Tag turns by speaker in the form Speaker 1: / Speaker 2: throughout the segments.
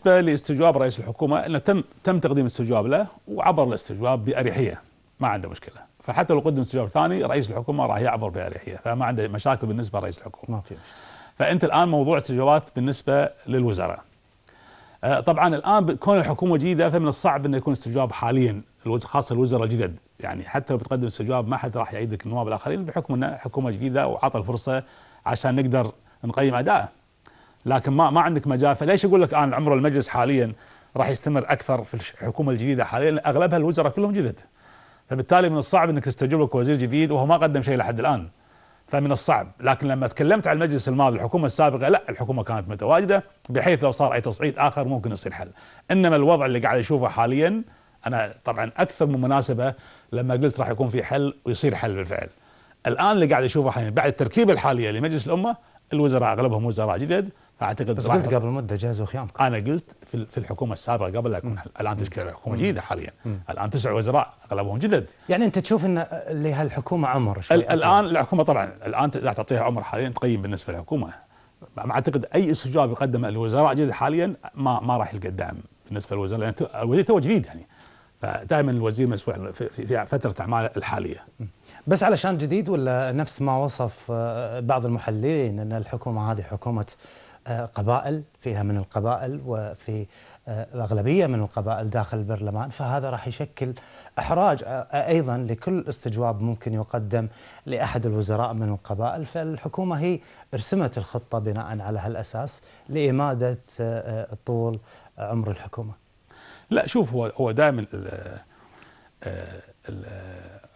Speaker 1: بالنسبه لاستجواب رئيس الحكومه انه تم تم تقديم استجواب له وعبر الاستجواب باريحيه ما عنده مشكله فحتى لو قدم استجواب ثاني رئيس الحكومه راح يعبر باريحيه فما عنده مشاكل بالنسبه لرئيس الحكومه ما في مشكله فانت الان موضوع استجوابات بالنسبه للوزراء أه، طبعا الان كون الحكومه جديده فمن الصعب انه يكون استجواب حاليا خاصه الوزراء الجدد يعني حتى لو بتقدم استجواب ما حد راح يعيدك النواب الاخرين بحكم انه حكومه جديده وعطى الفرصه عشان نقدر نقيم اداءه لكن ما ما عندك مجال فليش اقول لك انا عمر المجلس حاليا راح يستمر اكثر في الحكومه الجديده حاليا اغلبها الوزراء كلهم جدد فبالتالي من الصعب انك تستجيب لك وزير جديد وهو ما قدم شيء لحد الان فمن الصعب لكن لما تكلمت عن المجلس الماضي الحكومه السابقه لا الحكومه كانت متواجده بحيث لو صار اي تصعيد اخر ممكن يصير حل انما الوضع اللي قاعد اشوفه حاليا انا طبعا اكثر من مناسبه لما قلت راح يكون في حل ويصير حل بالفعل الان اللي قاعد اشوفه حاليا بعد التركيبه الحاليه لمجلس الامه الوزراء اغلبهم وزراء جدد فاعتقد بس قلت قبل مده جهزوا خيامك انا قلت في الحكومه السابقه قبل لا يكون الان تشكل حكومه جديده حاليا مم. الان تسع وزراء اغلبهم
Speaker 2: جدد يعني انت تشوف ان لهالحكومه عمر شوي الان
Speaker 1: الحكومه طبعا الان تعطيها عمر حاليا تقيم بالنسبه للحكومه ما اعتقد اي استجواب يقدم الوزراء جديد حاليا ما ما راح يلقى الدعم بالنسبه للوزراء لان الوزير تو جديد يعني فدائما الوزير مسؤول في
Speaker 2: فتره اعماله الحاليه بس علشان جديد ولا نفس ما وصف آه، بعض المحللين ان الحكومه هذه حكومه قبائل فيها من القبائل وفي الأغلبية آه، من القبائل داخل البرلمان فهذا راح يشكل إحراج آه، أيضا لكل استجواب ممكن يقدم لأحد الوزراء من القبائل فالحكومة هي رسمت الخطة بناء على هالأساس لإمادة آه، طول عمر الحكومة
Speaker 1: لا شوف هو هو دائما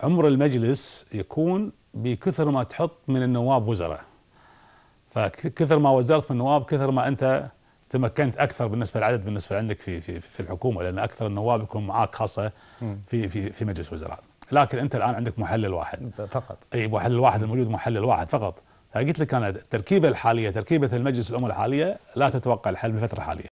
Speaker 1: عمر المجلس يكون بكثر ما تحط من النواب وزراء فكثر ما وزرت من نواب كثر ما انت تمكنت اكثر بالنسبه للعدد بالنسبه عندك في في في الحكومه لان اكثر النواب يكون معاك خاصه في في في مجلس وزراء لكن انت الان عندك محلل واحد فقط اي محلل واحد الموجود محلل واحد فقط فقلت لك انا التركيبه الحاليه تركيبه المجلس الامه الحاليه لا تتوقع الحل بالفتره الحاليه